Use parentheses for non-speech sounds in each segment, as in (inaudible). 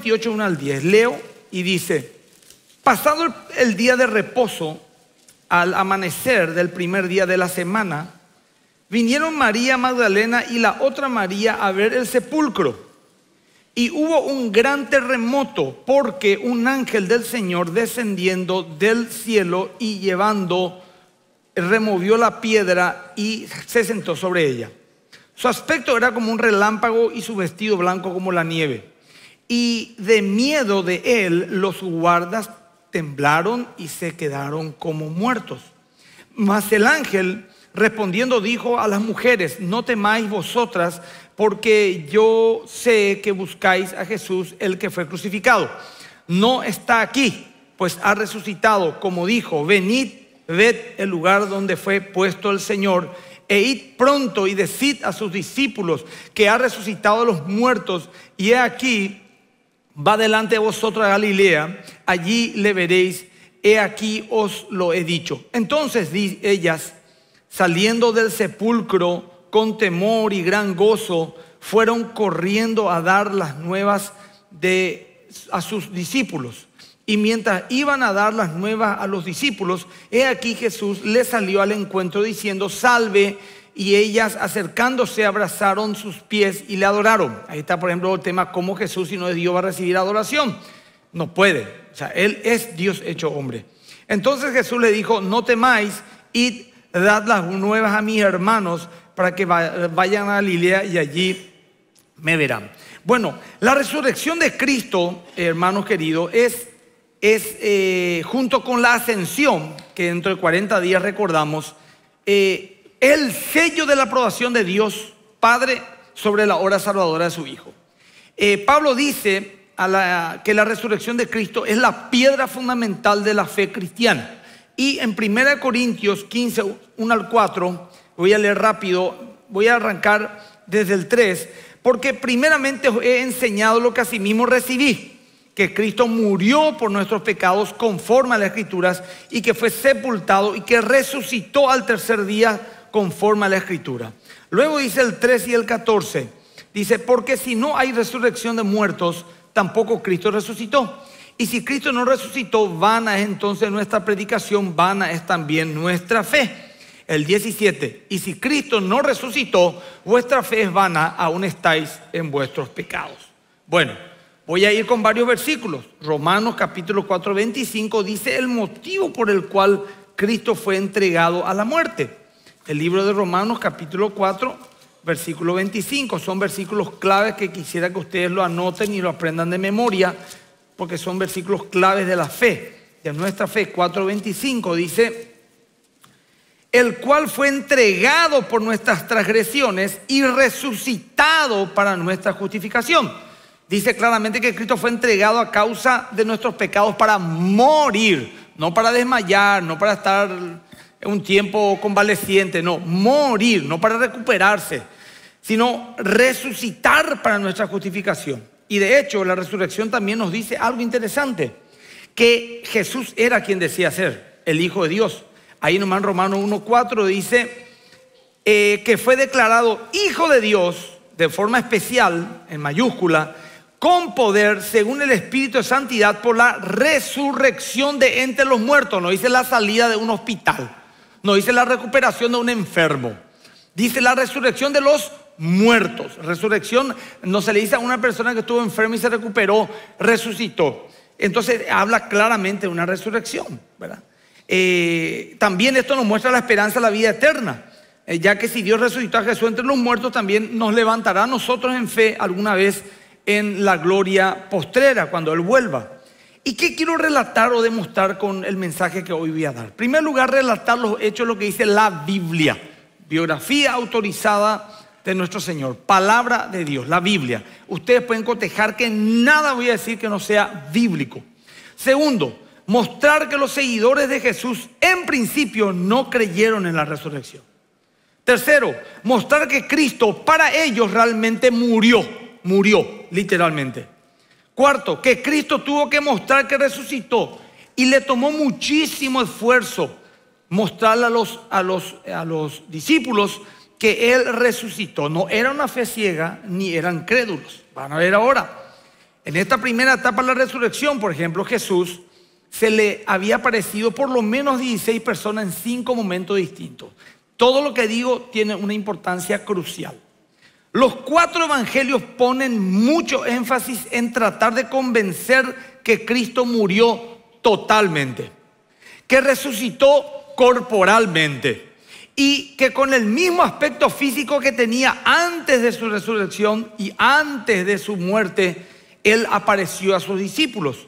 28, 1 al 10. Leo y dice, pasado el día de reposo, al amanecer del primer día de la semana, vinieron María Magdalena y la otra María a ver el sepulcro. Y hubo un gran terremoto porque un ángel del Señor descendiendo del cielo y llevando, removió la piedra y se sentó sobre ella. Su aspecto era como un relámpago y su vestido blanco como la nieve y de miedo de él los guardas temblaron y se quedaron como muertos. Mas el ángel respondiendo dijo a las mujeres, no temáis vosotras, porque yo sé que buscáis a Jesús el que fue crucificado. No está aquí, pues ha resucitado, como dijo, venid, ved el lugar donde fue puesto el Señor, e id pronto y decid a sus discípulos que ha resucitado a los muertos, y he aquí va delante vosotros a Galilea, allí le veréis, he aquí os lo he dicho. Entonces ellas, saliendo del sepulcro con temor y gran gozo, fueron corriendo a dar las nuevas a sus discípulos. Y mientras iban a dar las nuevas a los discípulos, he aquí Jesús les salió al encuentro diciendo, salve, y ellas acercándose abrazaron sus pies y le adoraron. Ahí está, por ejemplo, el tema cómo Jesús, si no es Dios, va a recibir adoración. No puede. O sea, Él es Dios hecho hombre. Entonces Jesús le dijo, no temáis, id, dad las nuevas a mis hermanos para que vayan a Galilea y allí me verán. Bueno, la resurrección de Cristo, hermanos queridos, es, es eh, junto con la ascensión, que dentro de 40 días recordamos, eh, el sello de la aprobación de Dios Padre sobre la obra salvadora de su Hijo. Eh, Pablo dice que la resurrección de Cristo es la piedra fundamental de la fe cristiana. Y en 1 Corintios 15, 1 al 4, voy a leer rápido, voy a arrancar desde el 3, porque primeramente he enseñado lo que asimismo recibí, que Cristo murió por nuestros pecados conforme a las escrituras y que fue sepultado y que resucitó al tercer día conforme a la escritura. Luego dice el 3 y el 14, dice, porque si no hay resurrección de muertos, tampoco Cristo resucitó. Y si Cristo no resucitó, vana es entonces nuestra predicación, vana es también nuestra fe. El 17, y si Cristo no resucitó, vuestra fe es vana, aún estáis en vuestros pecados. Bueno, voy a ir con varios versículos. Romanos capítulo 4, 25 dice el motivo por el cual Cristo fue entregado a la muerte el libro de Romanos capítulo 4, versículo 25. Son versículos claves que quisiera que ustedes lo anoten y lo aprendan de memoria, porque son versículos claves de la fe, de nuestra fe. 4.25 dice, el cual fue entregado por nuestras transgresiones y resucitado para nuestra justificación. Dice claramente que Cristo fue entregado a causa de nuestros pecados para morir, no para desmayar, no para estar un tiempo convaleciente, no, morir, no para recuperarse, sino resucitar para nuestra justificación. Y de hecho, la resurrección también nos dice algo interesante, que Jesús era quien decía ser, el Hijo de Dios. Ahí en Romano 1.4 dice eh, que fue declarado Hijo de Dios de forma especial, en mayúscula, con poder, según el Espíritu de Santidad, por la resurrección de entre los muertos. No dice la salida de un hospital. No dice la recuperación de un enfermo. Dice la resurrección de los muertos. Resurrección no se le dice a una persona que estuvo enferma y se recuperó, resucitó. Entonces habla claramente de una resurrección, ¿verdad? Eh, también esto nos muestra la esperanza de la vida eterna, eh, ya que si Dios resucitó a Jesús entre los muertos, también nos levantará a nosotros en fe alguna vez en la gloria postrera, cuando Él vuelva. ¿Y qué quiero relatar o demostrar con el mensaje que hoy voy a dar? primer lugar, relatar los hechos, lo que dice la Biblia, biografía autorizada de nuestro Señor, palabra de Dios, la Biblia. Ustedes pueden cotejar que nada voy a decir que no sea bíblico. Segundo, mostrar que los seguidores de Jesús en principio no creyeron en la resurrección. Tercero, mostrar que Cristo para ellos realmente murió, murió literalmente. Cuarto, que Cristo tuvo que mostrar que resucitó y le tomó muchísimo esfuerzo mostrarle a los, a los, a los discípulos que Él resucitó. No era una fe ciega ni eran crédulos. Van a ver ahora. En esta primera etapa de la resurrección, por ejemplo, Jesús se le había aparecido por lo menos 16 personas en cinco momentos distintos. Todo lo que digo tiene una importancia crucial. Los cuatro evangelios ponen mucho énfasis en tratar de convencer que Cristo murió totalmente, que resucitó corporalmente y que con el mismo aspecto físico que tenía antes de su resurrección y antes de su muerte, Él apareció a sus discípulos.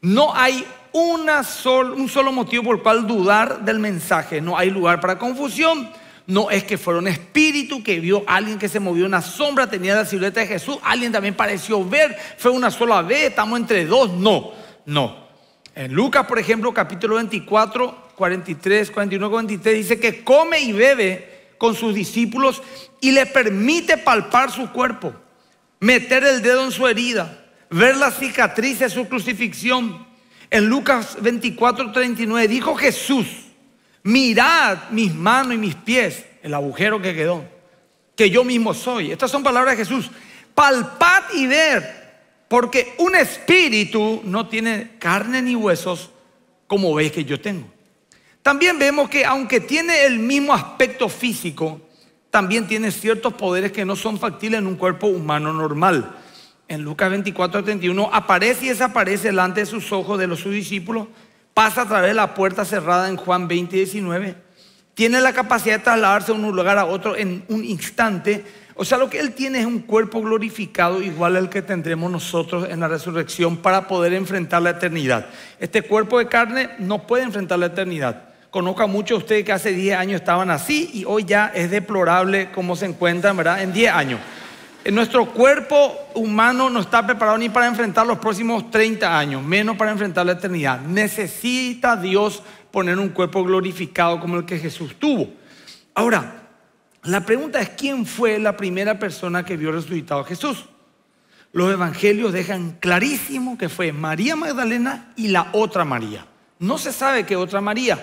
No hay una un solo motivo por el cual dudar del mensaje, no hay lugar para confusión no es que fuera un espíritu que vio a alguien que se movió una sombra, tenía la silueta de Jesús, alguien también pareció ver, fue una sola vez, estamos entre dos, no, no. En Lucas, por ejemplo, capítulo 24, 43, 41, 43, dice que come y bebe con sus discípulos y le permite palpar su cuerpo, meter el dedo en su herida, ver las cicatrices de su crucifixión. En Lucas 24, 39 dijo Jesús, mirad mis manos y mis pies, el agujero que quedó, que yo mismo soy. Estas son palabras de Jesús. Palpad y ver, porque un espíritu no tiene carne ni huesos como veis que yo tengo. También vemos que aunque tiene el mismo aspecto físico, también tiene ciertos poderes que no son factibles en un cuerpo humano normal. En Lucas 24, 31 aparece y desaparece delante de sus ojos de los sus discípulos pasa a través de la puerta cerrada en Juan 20, 19. Tiene la capacidad de trasladarse de un lugar a otro en un instante. O sea, lo que Él tiene es un cuerpo glorificado igual al que tendremos nosotros en la resurrección para poder enfrentar la eternidad. Este cuerpo de carne no puede enfrentar la eternidad. Conozco a muchos de ustedes que hace 10 años estaban así y hoy ya es deplorable cómo se encuentran, ¿verdad? En 10 años. Eh, nuestro cuerpo humano no está preparado ni para enfrentar los próximos 30 años, menos para enfrentar la eternidad. Necesita Dios poner un cuerpo glorificado como el que Jesús tuvo. Ahora, la pregunta es, ¿quién fue la primera persona que vio resucitado a Jesús? Los evangelios dejan clarísimo que fue María Magdalena y la otra María. No se sabe qué otra María.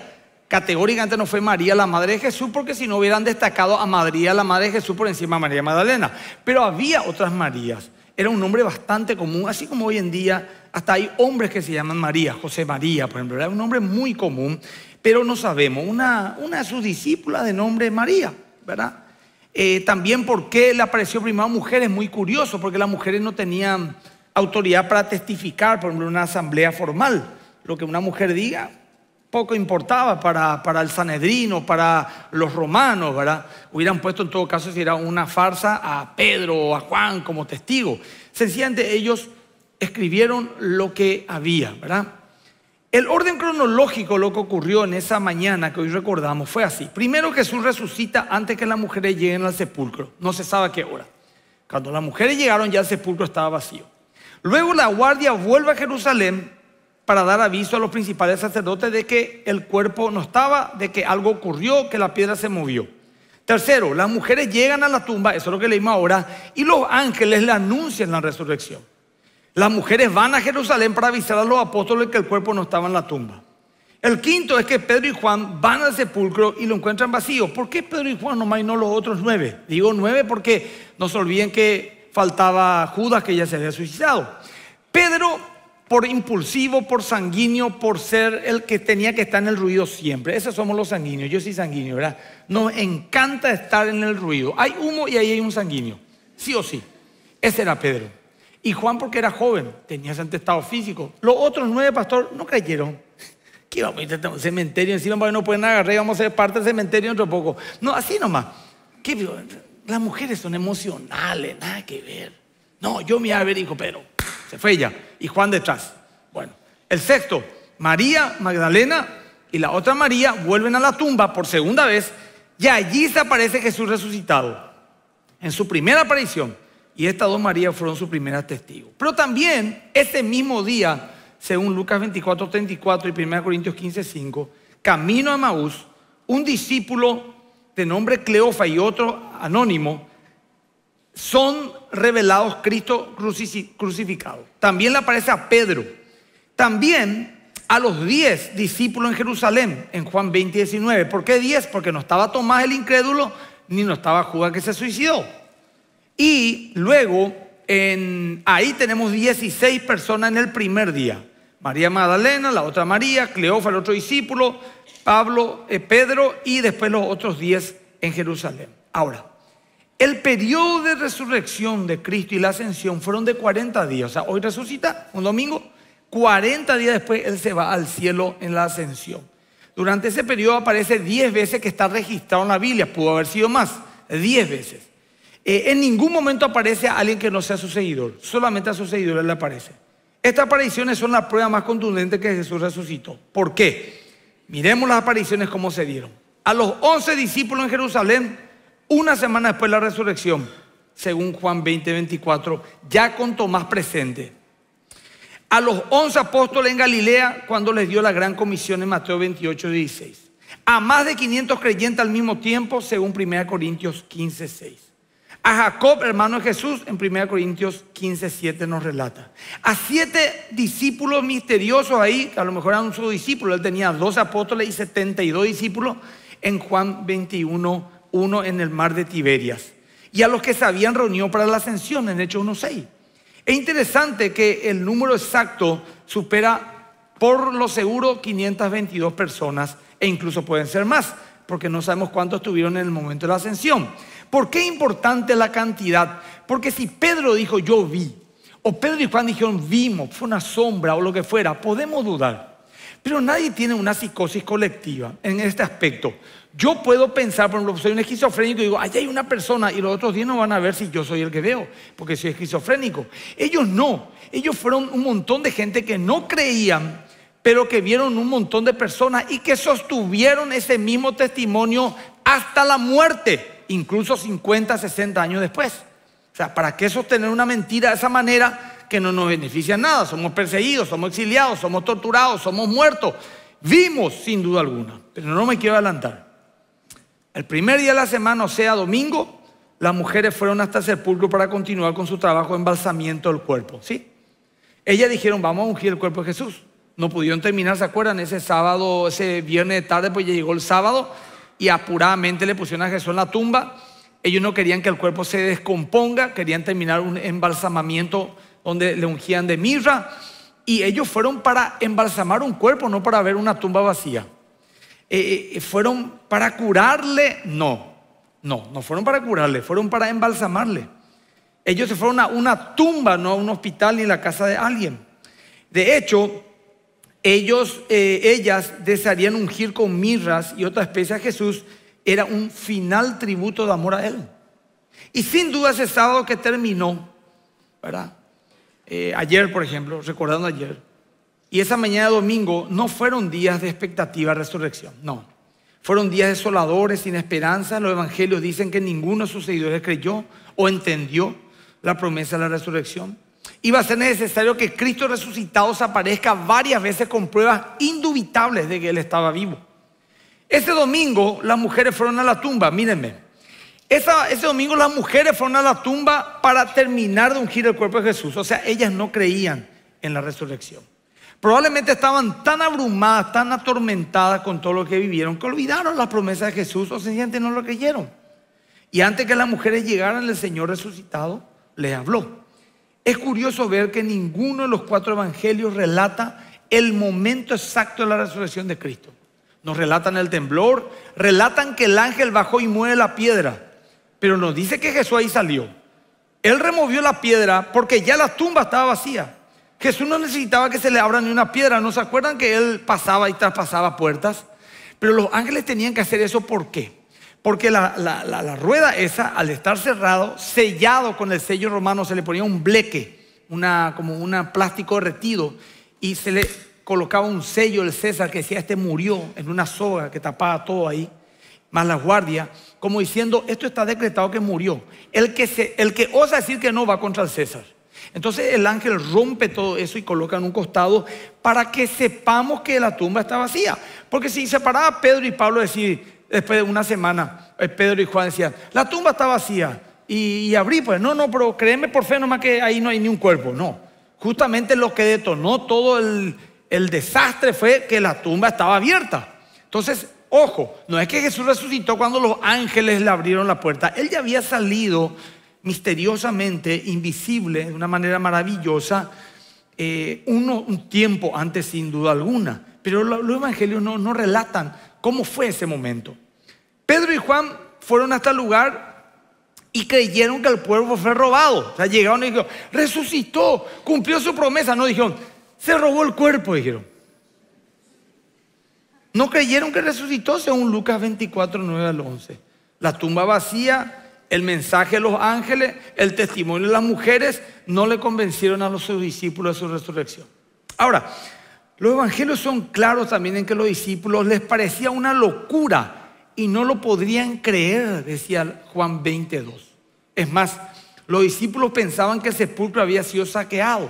Categóricamente no fue María la Madre de Jesús, porque si no hubieran destacado a María la Madre de Jesús por encima de María Magdalena. Pero había otras Marías. Era un nombre bastante común, así como hoy en día hasta hay hombres que se llaman María, José María, por ejemplo. Era un nombre muy común, pero no sabemos. Una, una de sus discípulas de nombre María, ¿verdad? Eh, también por qué le apareció primero a mujeres, muy curioso, porque las mujeres no tenían autoridad para testificar, por ejemplo, en una asamblea formal. Lo que una mujer diga, poco importaba para, el Sanedrino, para los romanos, ¿verdad? Hubieran puesto en todo caso si era una farsa a Pedro o a Juan como testigo. Sencillamente ellos escribieron lo que había, ¿verdad? El orden cronológico, lo que ocurrió en esa mañana que hoy recordamos, fue así. Primero Jesús resucita antes que las mujeres lleguen al sepulcro, no se sabe a qué hora. Cuando las mujeres llegaron ya el sepulcro estaba vacío. Luego la guardia vuelve a Jerusalén para dar aviso a los principales sacerdotes de que el cuerpo no estaba, de que algo ocurrió, que la piedra se movió. Tercero, las mujeres llegan a la tumba, eso es lo que leímos ahora, y los ángeles le anuncian la resurrección. Las mujeres van a Jerusalén para avisar a los apóstoles que el cuerpo no estaba en la tumba. El quinto es que Pedro y Juan van al sepulcro y lo encuentran vacío. ¿Por qué Pedro y Juan nomás y no los otros nueve? Digo nueve porque no se olviden que faltaba Judas que ya se había suicidado. Pedro por impulsivo, por sanguíneo, por ser el que tenía que estar en el ruido siempre. Esos somos los sanguíneos, yo soy sanguíneo, ¿verdad? Nos encanta estar en el ruido. Hay humo y ahí hay un sanguíneo, sí o sí. Ese era Pedro. Y Juan porque era joven, tenía ese estado físico. Los otros nueve, pastores no creyeron. (laughs) Que íbamos a ir a un este cementerio, encima no pueden agarrar y vamos a ser parte del cementerio ¿Otro poco. No, así nomás. las mujeres son emocionales, nada que ver. No, yo me iba a ver, dijo Pedro. Se fue ella y Juan detrás. Bueno, el sexto, María Magdalena y la otra María vuelven a la tumba por segunda vez y allí se aparece Jesús resucitado en su primera aparición. Y estas dos Marías fueron sus primeras testigos. Pero también ese mismo día, según Lucas 24, 34 y 1 Corintios 15, camino a Maús, un discípulo de nombre Cleofa y otro anónimo son revelados Cristo crucificado. También le aparece a Pedro. También a los diez discípulos en Jerusalén, en Juan 20, 19. ¿Por qué diez? Porque no estaba Tomás el incrédulo, ni no estaba Judas que se suicidó. Y luego, en, ahí tenemos 16 personas en el primer día. María Magdalena, la otra María, cleófalo el otro discípulo, Pablo, eh, Pedro y después los otros 10 en Jerusalén. Ahora, el periodo de resurrección de Cristo y la ascensión fueron de 40 días. O sea, hoy resucita, un domingo, 40 días después Él se va al cielo en la ascensión. Durante ese periodo aparece 10 veces que está registrado en la Biblia, pudo haber sido más, 10 veces. Eh, en ningún momento aparece a alguien que no sea su seguidor, solamente a seguidor seguidores le aparece. Estas apariciones son la prueba más contundente que Jesús resucitó. ¿Por qué? Miremos las apariciones como se dieron. A los 11 discípulos en Jerusalén, una semana después de la resurrección, según Juan 20:24, 24, ya con Tomás presente. A los once apóstoles en Galilea, cuando les dio la gran comisión en Mateo 28, 16. A más de 500 creyentes al mismo tiempo, según 1 Corintios 15, 6. A Jacob, hermano de Jesús, en 1 Corintios 15, 7 nos relata. A siete discípulos misteriosos ahí, que a lo mejor eran sus discípulos, él tenía dos apóstoles y 72 discípulos en Juan 21, uno en el mar de Tiberias, y a los que se habían reunido para la ascensión en Hechos 1.6. Es interesante que el número exacto supera por lo seguro 522 personas e incluso pueden ser más, porque no sabemos cuántos estuvieron en el momento de la ascensión. ¿Por qué es importante la cantidad? Porque si Pedro dijo yo vi, o Pedro y Juan dijeron vimos, fue una sombra o lo que fuera, podemos dudar. Pero nadie tiene una psicosis colectiva en este aspecto. Yo puedo pensar, por ejemplo, soy un esquizofrénico y digo, allá hay una persona y los otros 10 no van a ver si yo soy el que veo, porque soy esquizofrénico. Ellos no, ellos fueron un montón de gente que no creían, pero que vieron un montón de personas y que sostuvieron ese mismo testimonio hasta la muerte, incluso 50, 60 años después. O sea, ¿para qué sostener una mentira de esa manera? que no nos beneficia nada. Somos perseguidos, somos exiliados, somos torturados, somos muertos. Vimos sin duda alguna, pero no me quiero adelantar. El primer día de la semana, o sea, domingo, las mujeres fueron hasta el sepulcro para continuar con su trabajo de embalsamiento del cuerpo. ¿sí? Ellas dijeron, vamos a ungir el cuerpo de Jesús. No pudieron terminar, ¿se acuerdan? Ese sábado, ese viernes de tarde, pues ya llegó el sábado y apuradamente le pusieron a Jesús en la tumba. Ellos no querían que el cuerpo se descomponga, querían terminar un embalsamamiento donde le ungían de mirra, y ellos fueron para embalsamar un cuerpo, no para ver una tumba vacía. Eh, eh, ¿Fueron para curarle? No, no, no fueron para curarle, fueron para embalsamarle. Ellos se fueron a una tumba, no a un hospital ni a la casa de alguien. De hecho, ellos, eh, ellas desearían ungir con mirras y otra especie a Jesús, era un final tributo de amor a Él. Y sin duda ese sábado que terminó, ¿verdad? Eh, ayer, por ejemplo, recordando ayer, y esa mañana de domingo no fueron días de expectativa de resurrección, no. Fueron días desoladores, sin esperanza. Los evangelios dicen que ninguno de sus seguidores creyó o entendió la promesa de la resurrección. Iba a ser necesario que Cristo resucitado se aparezca varias veces con pruebas indubitables de que Él estaba vivo. Ese domingo las mujeres fueron a la tumba, mírenme ese domingo las mujeres fueron a la tumba para terminar de ungir el cuerpo de Jesús. O sea, ellas no creían en la resurrección. Probablemente estaban tan abrumadas, tan atormentadas con todo lo que vivieron, que olvidaron las promesas de Jesús o sencillamente no lo creyeron. Y antes que las mujeres llegaran, el Señor resucitado les habló. Es curioso ver que ninguno de los cuatro evangelios relata el momento exacto de la resurrección de Cristo. Nos relatan el temblor, relatan que el ángel bajó y mueve la piedra pero nos dice que Jesús ahí salió. Él removió la piedra porque ya la tumba estaba vacía. Jesús no necesitaba que se le abra ni una piedra. ¿No se acuerdan que él pasaba y traspasaba puertas? Pero los ángeles tenían que hacer eso ¿por qué? Porque la, rueda esa, al estar cerrado, sellado con el sello romano, se le ponía un bleque, una, como un plástico retido, y se le colocaba un sello el César que decía, este murió en una soga que tapaba todo ahí más la guardia, como diciendo, esto está decretado que murió. El que, el que osa decir que no va contra el César. Entonces el ángel rompe todo eso y coloca en un costado para que sepamos que la tumba está vacía. Porque si separaba Pedro y Pablo decir, después de una semana, eh, Pedro y Juan decían, la tumba está vacía. Y, abrí, pues, no, no, pero créeme por fe nomás que ahí no hay ni un cuerpo. No, justamente lo que detonó todo el, el desastre fue que la tumba estaba abierta. Entonces Ojo, no es que Jesús resucitó cuando los ángeles le abrieron la puerta. Él ya había salido misteriosamente, invisible, de una manera maravillosa, eh, un tiempo antes sin duda alguna. Pero los evangelios no, relatan cómo fue ese momento. Pedro y Juan fueron hasta el lugar y creyeron que el cuerpo fue robado. O sea, llegaron y dijeron, resucitó, cumplió su promesa. No dijeron, se robó el cuerpo, dijeron. No creyeron que resucitó, según Lucas 24, 9 al 11. La tumba vacía, el mensaje de los ángeles, el testimonio de las mujeres, no le convencieron a los discípulos de su resurrección. Ahora, los evangelios son claros también en que los discípulos les parecía una locura y no lo podrían creer, decía Juan 22. Es más, los discípulos pensaban que el sepulcro había sido saqueado.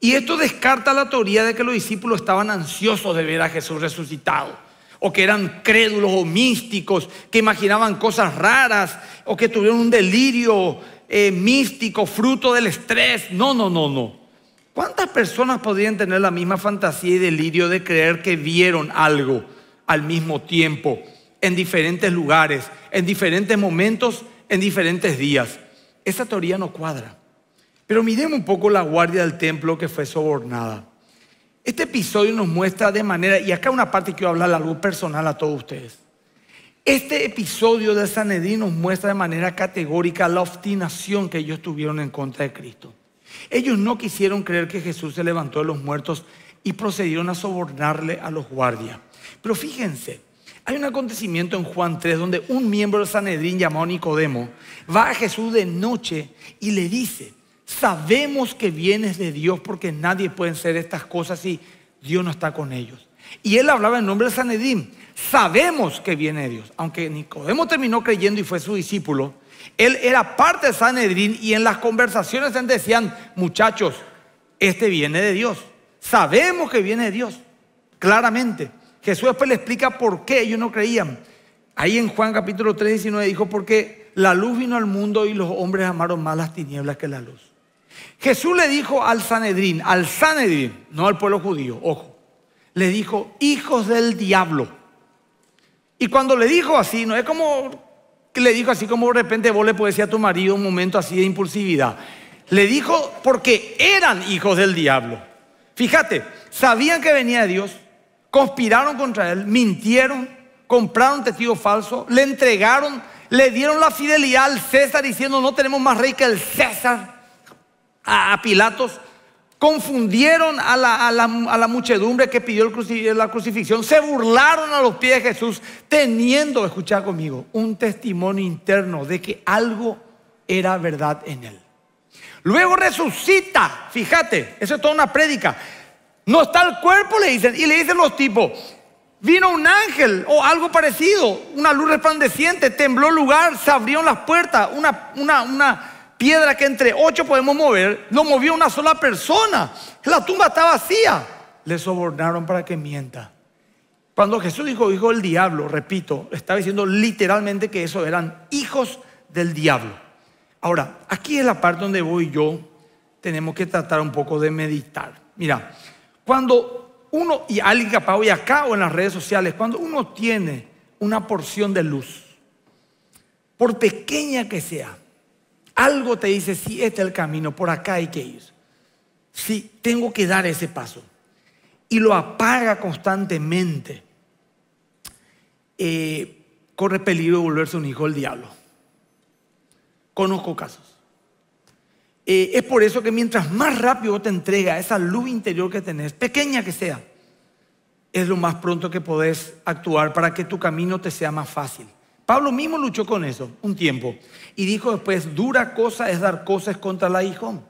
Y esto descarta la teoría de que los discípulos estaban ansiosos de ver a Jesús resucitado, o que eran crédulos o místicos, que imaginaban cosas raras, o que tuvieron un delirio eh, místico fruto del estrés. No, no, no, no. ¿Cuántas personas podrían tener la misma fantasía y delirio de creer que vieron algo al mismo tiempo, en diferentes lugares, en diferentes momentos, en diferentes días? Esa teoría no cuadra. Pero miremos un poco la guardia del templo que fue sobornada. Este episodio nos muestra de manera, y acá una parte que quiero hablar la luz personal a todos ustedes. Este episodio del Sanedrín nos muestra de manera categórica la obstinación que ellos tuvieron en contra de Cristo. Ellos no quisieron creer que Jesús se levantó de los muertos y procedieron a sobornarle a los guardias. Pero fíjense, hay un acontecimiento en Juan 3 donde un miembro del Sanedrín llamado Nicodemo va a Jesús de noche y le dice, Sabemos que vienes de Dios porque nadie puede ser estas cosas si Dios no está con ellos. Y él hablaba en nombre de Sanedín. Sabemos que viene de Dios. Aunque Nicodemo terminó creyendo y fue su discípulo, él era parte de Sanedrín y en las conversaciones él decían, muchachos, este viene de Dios. Sabemos que viene de Dios, claramente. Jesús después le explica por qué ellos no creían. Ahí en Juan capítulo 3, 19 dijo, porque la luz vino al mundo y los hombres amaron más las tinieblas que la luz. Jesús le dijo al Sanedrín, al Sanedrín, no al pueblo judío, ojo, le dijo, hijos del diablo. Y cuando le dijo así, no es como que le dijo así como de repente vos le puedes decir a tu marido un momento así de impulsividad. Le dijo porque eran hijos del diablo. Fíjate, sabían que venía de Dios, conspiraron contra él, mintieron, compraron testigo falso, le entregaron, le dieron la fidelidad al César diciendo no tenemos más rey que el César a, Pilatos, confundieron a la, muchedumbre que pidió la crucifixión, se burlaron a los pies de Jesús, teniendo, escucha conmigo, un testimonio interno de que algo era verdad en él. Luego resucita, fíjate, eso es toda una prédica. No está el cuerpo, le dicen, y le dicen los tipos, Vino un ángel o algo parecido, una luz resplandeciente, tembló el lugar, se abrieron las puertas, una, una, una, piedra que entre ocho podemos mover, no movió una sola persona. La tumba está vacía. Le sobornaron para que mienta. Cuando Jesús dijo hijo del diablo, repito, estaba diciendo literalmente que esos eran hijos del diablo. Ahora, aquí es la parte donde voy yo, tenemos que tratar un poco de meditar. Mira, cuando uno, y alguien capaz hoy acá o en las redes sociales, cuando uno tiene una porción de luz, por pequeña que sea, algo te dice, si sí, este es el camino, por acá hay que ir. si tengo que dar ese paso. Y lo apaga constantemente. Eh, corre peligro de volverse un hijo del diablo. Conozco casos. Eh, es por eso que mientras más rápido te entrega esa luz interior que tenés, pequeña que sea, es lo más pronto que podés actuar para que tu camino te sea más fácil. Pablo mismo luchó con eso un tiempo y dijo después, dura cosa es dar cosas contra la hijón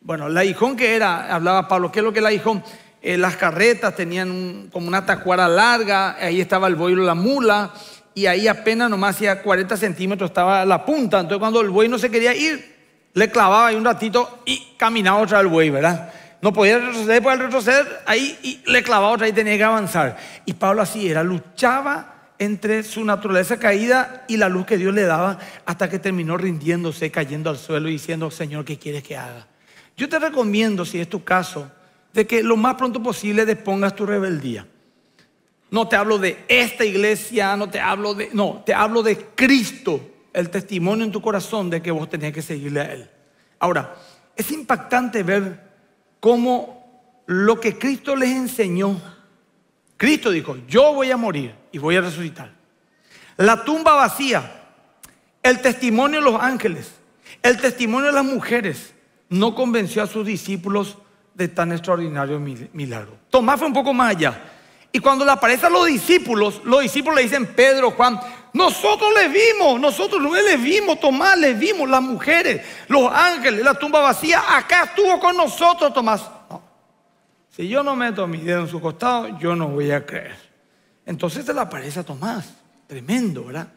Bueno, el hijón que era, hablaba Pablo, ¿qué es lo que la aguijón? Eh, las carretas tenían como una tacuara larga, ahí estaba el o la mula, y ahí apenas nomás hacía 40 centímetros estaba la punta. Entonces cuando el buey no se quería ir, le clavaba ahí un ratito y caminaba otra vez el buey, ¿verdad? No podía retroceder, podía retroceder, ahí y le clavaba otra y tenía que avanzar. Y Pablo así era, luchaba entre su naturaleza caída y la luz que Dios le daba hasta que terminó rindiéndose, cayendo al suelo y diciendo, Señor, ¿qué quieres que haga? Yo te recomiendo, si es tu caso, de que lo más pronto posible despongas tu rebeldía. No te hablo de esta iglesia, no te hablo de... No, te hablo de Cristo, el testimonio en tu corazón de que vos tenías que seguirle a Él. Ahora, es impactante ver cómo lo que Cristo les enseñó Cristo dijo, yo voy a morir y voy a resucitar. La tumba vacía, el testimonio de los ángeles, el testimonio de las mujeres, no convenció a sus discípulos de tan extraordinario milagro. Tomás fue un poco más allá. Y cuando le aparecen los discípulos, los discípulos le dicen, Pedro, Juan, nosotros le vimos, nosotros le vimos, Tomás le vimos, las mujeres, los ángeles, la tumba vacía, acá estuvo con nosotros, Tomás. Si yo no meto mi dedo en su costado, yo no voy a creer. Entonces se le aparece a Tomás. Tremendo, ¿verdad?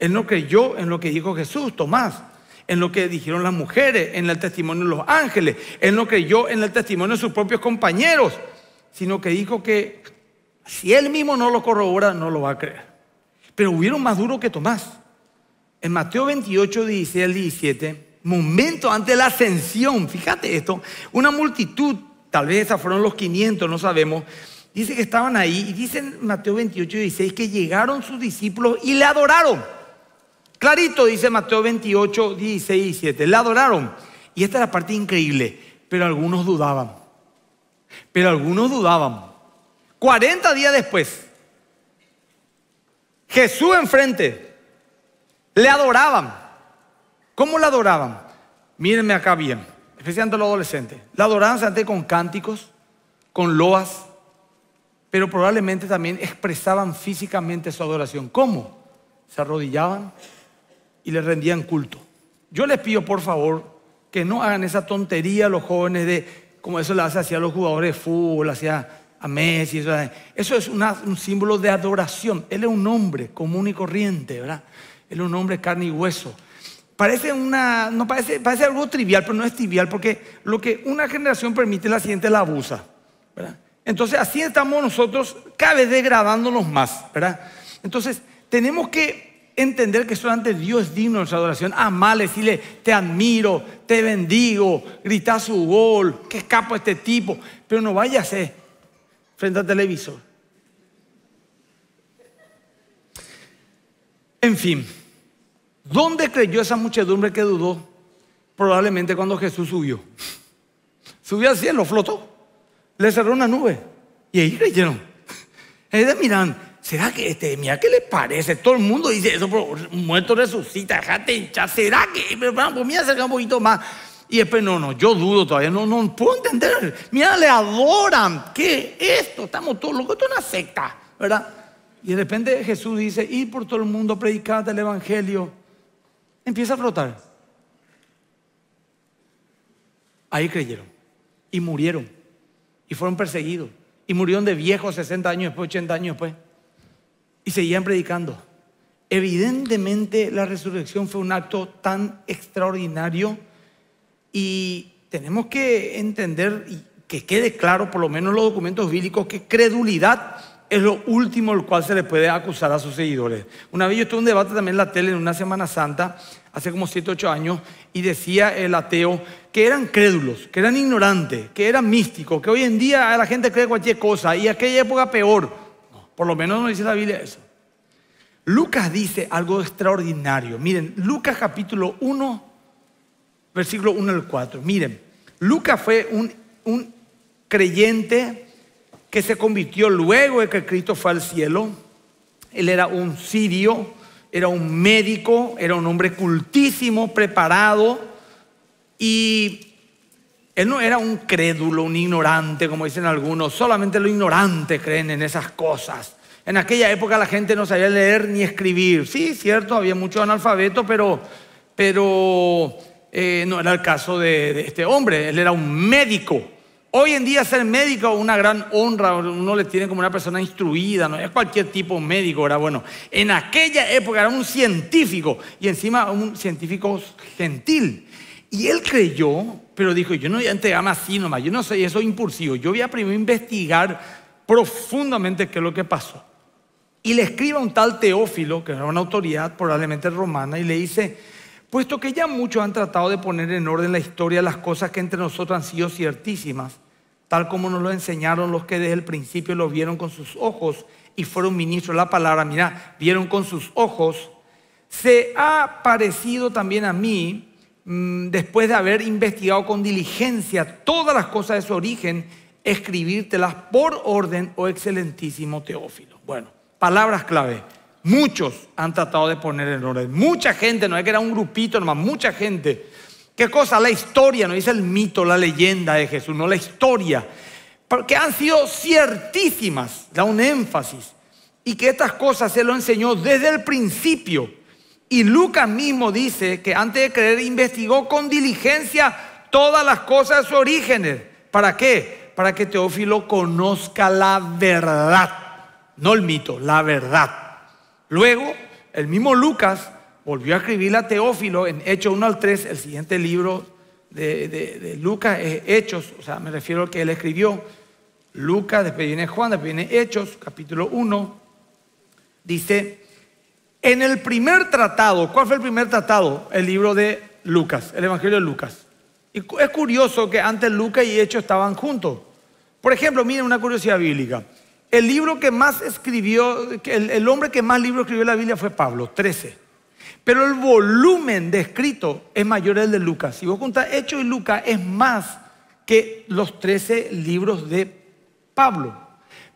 Él no creyó en lo que dijo Jesús, Tomás, en lo que dijeron las mujeres, en el testimonio de los ángeles. Él no creyó en el testimonio de sus propios compañeros, sino que dijo que si él mismo no lo corrobora, no lo va a creer. Pero hubieron más duro que Tomás. En Mateo 28, 16 al 17, momento antes de la ascensión, fíjate esto, una multitud tal vez esas fueron los 500, no sabemos. Dice que estaban ahí y dicen Mateo 28, 16 que llegaron sus discípulos y le adoraron. Clarito dice Mateo 28, 16 y 17, le adoraron. Y esta es la parte increíble, pero algunos dudaban. Pero algunos dudaban. 40 días después, Jesús enfrente, le adoraban. ¿Cómo le adoraban? Mírenme acá bien especialmente los adolescentes. La adoranza antes con cánticos, con loas, pero probablemente también expresaban físicamente su adoración. ¿Cómo? Se arrodillaban y le rendían culto. Yo les pido, por favor, que no hagan esa tontería a los jóvenes de, como eso le hace hacia los jugadores de fútbol, hacia a Messi. Eso, eh. es un símbolo de adoración. Él es un hombre común y corriente, ¿verdad? Él es un hombre carne y hueso. Parece una, no parece, parece algo trivial, pero no es trivial porque lo que una generación permite, la siguiente la abusa. Entonces así estamos nosotros cada vez degradándonos más. ¿verdad? Entonces tenemos que entender que solamente Dios es digno de nuestra adoración. Amarle, decirle, te admiro, te bendigo, gritar su gol, que escapo este tipo. Pero no váyase frente al televisor. En fin. ¿Dónde creyó esa muchedumbre que dudó? Probablemente cuando Jesús subió. Subió al cielo, flotó. Le cerró una nube. Y ahí creyeron. de miran, ¿será que este, mira, qué le parece? Todo el mundo dice eso, pero muerto resucita, déjate hinchar. ¿Será que? Pero pues, mira, acerca un poquito más. Y después, no, no, yo dudo todavía, no, no puedo entender. Mira, le adoran. ¿Qué esto? Estamos todos locos, esto es una secta, ¿verdad? Y de repente Jesús dice, ir por todo el mundo, predicate el Evangelio Empieza a flotar. Ahí creyeron. Y murieron. Y fueron perseguidos. Y murieron de viejos 60 años después, 80 años después. Y seguían predicando. Evidentemente la resurrección fue un acto tan extraordinario y tenemos que entender y que quede claro, por lo menos en los documentos bíblicos, que credulidad es lo último el cual se le puede acusar a sus seguidores. Una vez yo estuve en un debate también en la tele en una Semana Santa, hace como 7, 8 años, y decía el ateo que eran crédulos, que eran ignorantes, que eran místicos, que hoy en día la gente cree cualquier cosa y aquella época peor. por lo menos no dice la Biblia eso. Lucas dice algo extraordinario. Miren, Lucas capítulo 1, versículo 1 al 4. Miren, Lucas fue un, un creyente que se convirtió luego de que Cristo fue al cielo. Él era un sirio, era un médico, era un hombre cultísimo, preparado y él no era un crédulo, un ignorante, como dicen algunos. Solamente los ignorantes creen en esas cosas. En aquella época la gente no sabía leer ni escribir. Sí, cierto, había muchos analfabetos, pero, pero eh, no era el caso de este hombre. Él era un médico. Hoy en día ser médico es una gran honra, uno le tiene como una persona instruida, no es cualquier tipo médico, era bueno. En aquella época era un científico y encima un científico gentil. Y él creyó, pero dijo, yo no voy a entregarme así nomás, yo no soy eso impulsivo, yo voy a primero investigar profundamente qué es lo que pasó. Y le escribe a un tal Teófilo, que era una autoridad probablemente romana, y le dice, puesto que ya muchos han tratado de poner en orden la historia las cosas que entre nosotros han sido ciertísimas, tal como nos lo enseñaron los que desde el principio lo vieron con sus ojos y fueron ministros de la palabra, mira vieron con sus ojos, se ha parecido también a mí, mm, después de haber investigado con diligencia todas las cosas de su origen, escribírtelas por orden, oh excelentísimo Teófilo. Bueno, palabras clave. Muchos han tratado de poner en orden. Mucha gente, no es que era un grupito nomás, mucha gente ¿Qué cosa? La historia, no dice el mito, la leyenda de Jesús, no la historia. Porque han sido ciertísimas, da un énfasis. Y que estas cosas se lo enseñó desde el principio. Y Lucas mismo dice que antes de creer investigó con diligencia todas las cosas de su origen. ¿Para qué? Para que Teófilo conozca la verdad. No el mito, la verdad. Luego, el mismo Lucas volvió a escribir a Teófilo en Hechos 1 al 3, el siguiente libro de, Lucas es eh, Hechos, o sea, me refiero al que él escribió. Lucas, después viene Juan, después viene Hechos, capítulo 1, dice, en el primer tratado, ¿cuál fue el primer tratado? El libro de Lucas, el Evangelio de Lucas. Y es curioso que antes Lucas y Hechos estaban juntos. Por ejemplo, miren una curiosidad bíblica. El libro que más escribió, el, el hombre que más libros escribió en la Biblia fue Pablo, 13. Pero el volumen de escrito es mayor el de Lucas. Si vos juntas Hechos y Lucas, es más que los 13 libros de Pablo.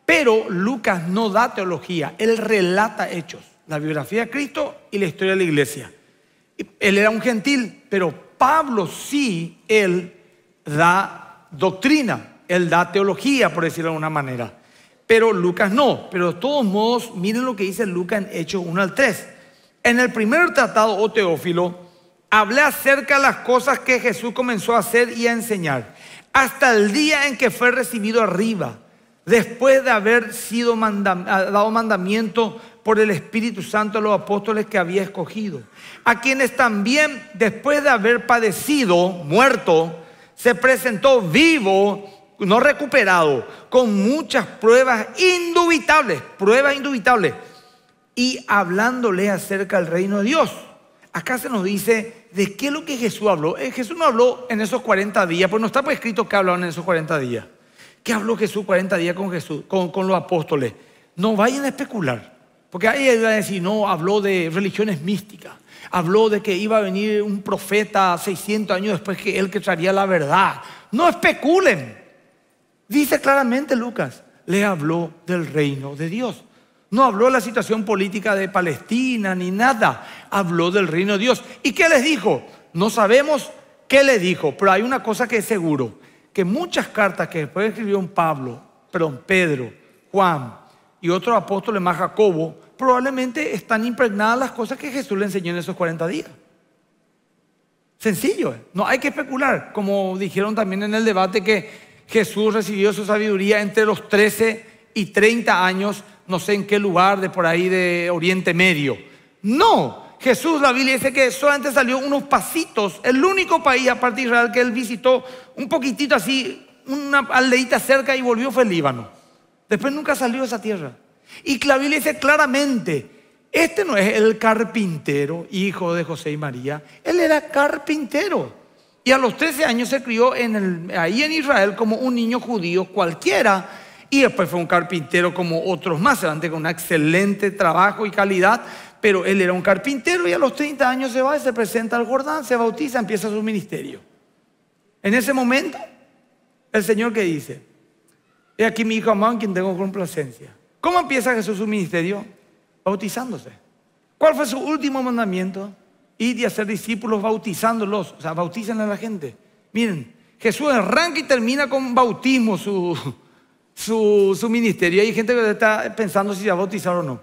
Pero Lucas no da teología, él relata hechos, la biografía de Cristo y la historia de la iglesia. Él era un gentil, pero Pablo sí, él da doctrina, él da teología, por decirlo de alguna manera. Pero Lucas no. Pero de todos modos, miren lo que dice Lucas en Hechos 1 al 3. En el primer tratado, o oh Teófilo, hablé acerca de las cosas que Jesús comenzó a hacer y a enseñar, hasta el día en que fue recibido arriba, después de haber sido ah, dado mandamiento por el Espíritu Santo a los apóstoles que había escogido, a quienes también, después de haber padecido, muerto, se presentó vivo, no recuperado, con muchas pruebas indubitables, pruebas indubitables y hablándole acerca del reino de Dios. Acá se nos dice de qué es lo que Jesús habló. Eh, Jesús no habló en esos 40 días, pues no está pues escrito que hablaron en esos 40 días. ¿Qué habló Jesús 40 días con Jesús, con, los apóstoles? No vayan a especular, porque ahí él a decir, no, habló de religiones místicas, habló de que iba a venir un profeta 600 años después que él que traería la verdad. No especulen. Dice claramente Lucas, le habló del reino de Dios. No habló de la situación política de Palestina ni nada. Habló del reino de Dios. ¿Y qué les dijo? No sabemos qué le dijo, pero hay una cosa que es seguro, que muchas cartas que después un Pablo, perdón, Pedro, Juan y otros apóstoles más, Jacobo, probablemente están impregnadas las cosas que Jesús le enseñó en esos 40 días. Sencillo, ¿eh? no hay que especular, como dijeron también en el debate que Jesús recibió su sabiduría entre los 13 y 30 años, no sé en qué lugar de por ahí de Oriente Medio. No, Jesús, la Biblia dice que solamente salió unos pasitos, el único país aparte de Israel que él visitó un poquitito así, una aldeita cerca y volvió fue el Líbano. Después nunca salió de esa tierra. Y la Biblia dice claramente, este no es el carpintero, hijo de José y María, él era carpintero. Y a los 13 años se crió ahí en Israel como un niño judío cualquiera y después fue un carpintero como otros más, adelante con un excelente trabajo y calidad, pero él era un carpintero y a los 30 años se va y se presenta al Jordán, se bautiza, empieza su ministerio. En ese momento, el Señor que dice, he aquí mi hijo quien tengo complacencia. ¿Cómo empieza Jesús su ministerio? Bautizándose. ¿Cuál fue su último mandamiento? Ir de hacer discípulos bautizándolos, o sea, bautizan a la gente. Miren, Jesús arranca y termina con bautismo su, su, ministerio. Hay gente que está pensando si se va a bautizar o no.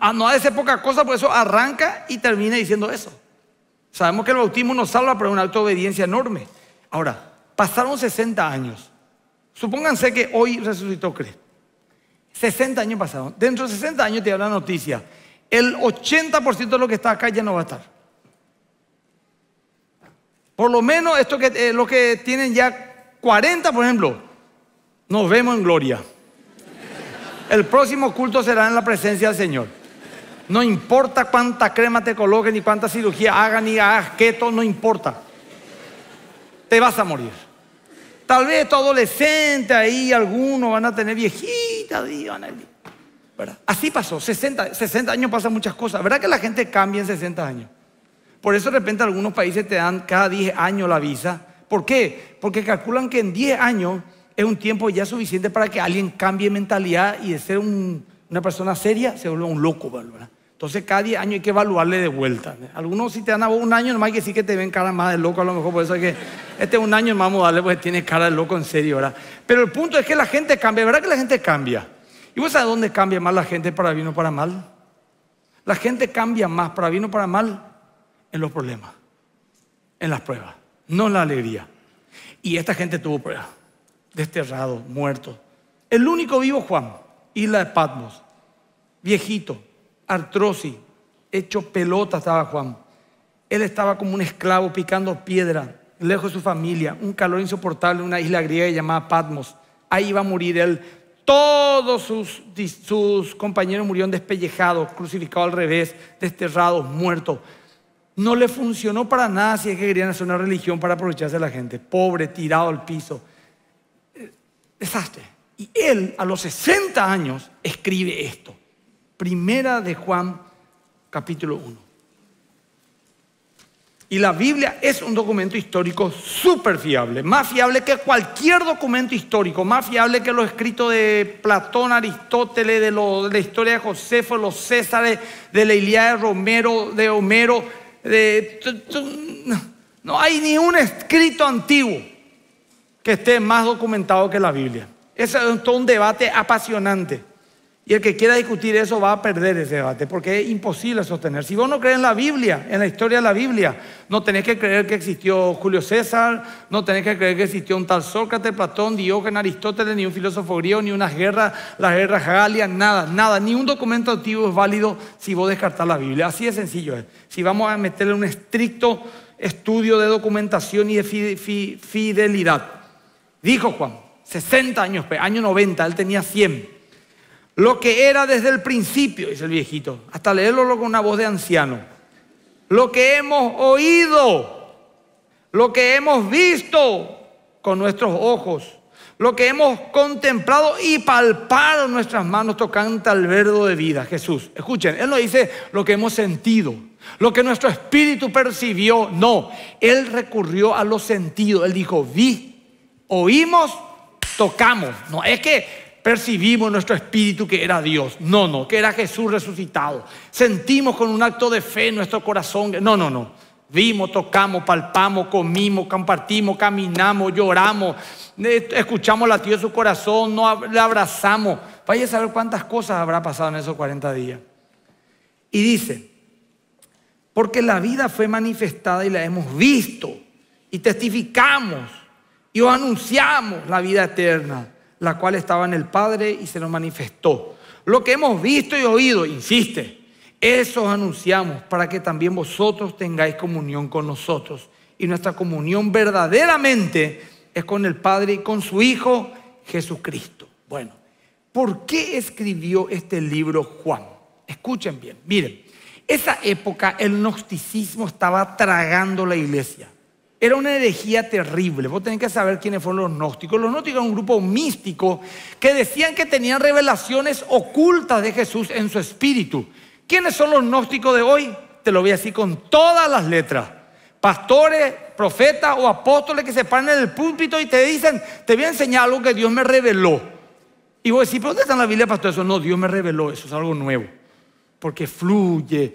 Ah, no hace poca cosa, por eso arranca y termina diciendo eso. Sabemos que el bautismo nos salva, pero es una obediencia enorme. Ahora, pasaron 60 años. Supónganse que hoy resucitó Cristo. 60 años pasaron. Dentro de 60 años te da la noticia. El 80% de lo que está acá ya no va a estar. Por lo menos esto que, eh, que tienen ya 40, por ejemplo, nos vemos en gloria. El próximo culto será en la presencia del Señor. No importa cuánta crema te coloquen, ni cuánta cirugía hagan, ni hagas todo no importa. Te vas a morir. Tal vez tu adolescente ahí, algunos van a tener viejita, Así pasó, 60, 60 años pasan muchas cosas. ¿Verdad que la gente cambia en 60 años? Por eso de repente algunos países te dan cada 10 años la visa ¿Por qué? Porque calculan que en 10 años es un tiempo ya suficiente para que alguien cambie mentalidad y de ser una persona seria se vuelva un loco, ¿verdad? Entonces cada 10 años hay que evaluarle de vuelta. ¿eh? Algunos si te dan a vos un año, nomás hay que decir que te ven cara más de loco, a lo mejor por eso es que este es un año, más a darle porque tiene cara de loco en serio, ¿verdad? Pero el punto es que la gente cambia, ¿verdad que la gente cambia? ¿Y vos sabés dónde cambia más la gente para bien o para mal? La gente cambia más para bien o para mal en los problemas, en las pruebas no la alegría. Y esta gente tuvo pruebas, desterrado muerto El único vivo Juan, isla de Patmos, viejito, artrosis, hecho pelota estaba Juan. Él estaba como un esclavo picando piedra, lejos de su familia, un calor insoportable en una isla griega llamada Patmos. Ahí iba a morir él. Todos sus, sus compañeros murieron despellejados, crucificados al revés, desterrados, muertos. No le funcionó para nada si es que querían hacer una religión para aprovecharse de la gente. Pobre, tirado al piso. Eh, desastre. Y él, a los 60 años, escribe esto. Primera de Juan, capítulo 1. Y la Biblia es un documento histórico súper fiable, más fiable que cualquier documento histórico, más fiable que lo escrito de Platón, Aristóteles, de, la historia de Josefo, los Césares, de la Ilíada de Romero, de Homero no hay ni un escrito antiguo que esté más documentado que la Biblia. Ese es todo un debate apasionante. Y el que quiera discutir eso va a perder ese debate, porque es imposible sostener. Si vos no crees en la Biblia, en la historia de la Biblia, no tenés que creer que existió Julio César, no tenés que creer que existió un tal Sócrates, Platón, Diógenes, Aristóteles, ni un filósofo griego, ni unas guerras, las guerras galias, nada, nada. Ni un documento activo es válido si vos descartás la Biblia. Así de sencillo es. Si vamos a meterle un estricto estudio de documentación y de fidelidad. Dijo Juan, 60 años, año 90, él tenía 100 lo que era desde el principio, dice el viejito, hasta leerlo con una voz de anciano. Lo que hemos oído, lo que hemos visto con nuestros ojos, lo que hemos contemplado y palpado nuestras manos tocando al verbo de vida, Jesús. Escuchen, Él no dice lo que hemos sentido, lo que nuestro espíritu percibió, no. Él recurrió a los sentidos, Él dijo, vi, oímos, tocamos. No es que percibimos nuestro espíritu que era Dios. No, no, que era Jesús resucitado. Sentimos con un acto de fe nuestro corazón. No, no, no. Vimos, tocamos, palpamos, comimos, compartimos, caminamos, lloramos, eh, escuchamos latido de su corazón, no le abrazamos. Vaya a saber cuántas cosas habrá pasado en esos 40 días. Y dice, porque la vida fue manifestada y la hemos visto y testificamos y os anunciamos la vida eterna la cual estaba en el Padre y se nos manifestó. Lo que hemos visto y oído, insiste, eso anunciamos para que también vosotros tengáis comunión con nosotros. Y nuestra comunión verdaderamente es con el Padre y con su Hijo Jesucristo. Bueno, ¿por qué escribió este libro Juan? Escuchen bien, miren, esa época el gnosticismo estaba tragando la iglesia. Era una herejía terrible. Vos tenés que saber quiénes fueron los gnósticos. Los gnósticos eran un grupo místico que decían que tenían revelaciones ocultas de Jesús en su espíritu. ¿Quiénes son los gnósticos de hoy? Te lo voy a decir con todas las letras. Pastores, profetas o apóstoles que se paran en el púlpito y te dicen, te voy a enseñar algo que Dios me reveló. Y vos decís, ¿pero dónde está en la Biblia, pastor? Eso no, Dios me reveló, eso es algo nuevo. Porque fluye,